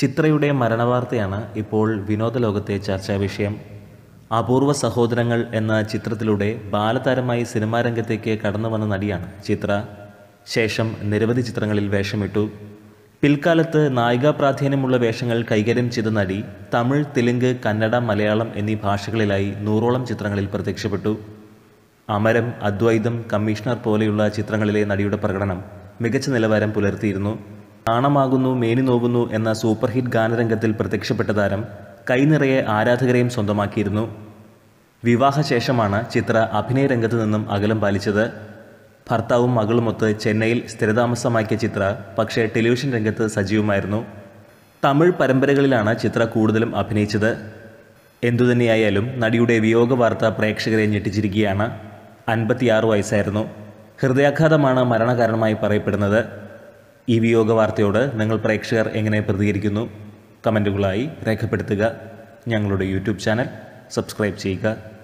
ചിത്രയുടെ മരണവാർത്തയാണ് ഇപ്പോൾ വിനോദലോകത്തെ ചർച്ചാ വിഷയം അപൂർവ സഹോദരങ്ങൾ എന്ന ചിത്രത്തിലൂടെ ബാലതാരമായി സിനിമാ രംഗത്തേക്ക് കടന്നു വന്ന നടിയാണ് ചിത്ര ശേഷം നിരവധി ചിത്രങ്ങളിൽ വേഷമിട്ടു പിൽക്കാലത്ത് നായികാ പ്രാധാന്യമുള്ള വേഷങ്ങൾ കൈകാര്യം ചെയ്ത നടി തമിഴ് തെലുങ്ക് കന്നഡ മലയാളം എന്നീ ഭാഷകളിലായി നൂറോളം ചിത്രങ്ങളിൽ പ്രത്യക്ഷപ്പെട്ടു അമരം അദ്വൈതം കമ്മീഷണർ പോലെയുള്ള ചിത്രങ്ങളിലെ നടിയുടെ പ്രകടനം മികച്ച നിലവാരം പുലർത്തിയിരുന്നു ആണമാകുന്നു മേനി നോകുന്നു എന്ന സൂപ്പർ ഹിറ്റ് ഗാനരംഗത്തിൽ പ്രത്യക്ഷപ്പെട്ട താരം കൈനിറയെ ആരാധകരെയും സ്വന്തമാക്കിയിരുന്നു വിവാഹശേഷമാണ് ചിത്ര അഭിനയ നിന്നും അകലം പാലിച്ചത് ഭർത്താവും മകളുമൊത്ത് ചെന്നൈയിൽ സ്ഥിരതാമസമാക്കിയ ചിത്ര പക്ഷേ ടെലിവിഷൻ രംഗത്ത് സജീവമായിരുന്നു തമിഴ് പരമ്പരകളിലാണ് ചിത്ര കൂടുതലും അഭിനയിച്ചത് എന്തുതന്നെയായാലും നടിയുടെ വിയോഗ വാർത്ത പ്രേക്ഷകരെ ഞെട്ടിച്ചിരിക്കുകയാണ് അൻപത്തിയാറ് വയസ്സായിരുന്നു ഹൃദയാഘാതമാണ് മരണകാരണമായി പറയപ്പെടുന്നത് ഈ വിയോഗ വാർത്തയോട് നിങ്ങൾ പ്രേക്ഷകർ എങ്ങനെ പ്രതികരിക്കുന്നു കമൻറ്റുകളായി രേഖപ്പെടുത്തുക ഞങ്ങളുടെ യൂട്യൂബ് ചാനൽ സബ്സ്ക്രൈബ് ചെയ്യുക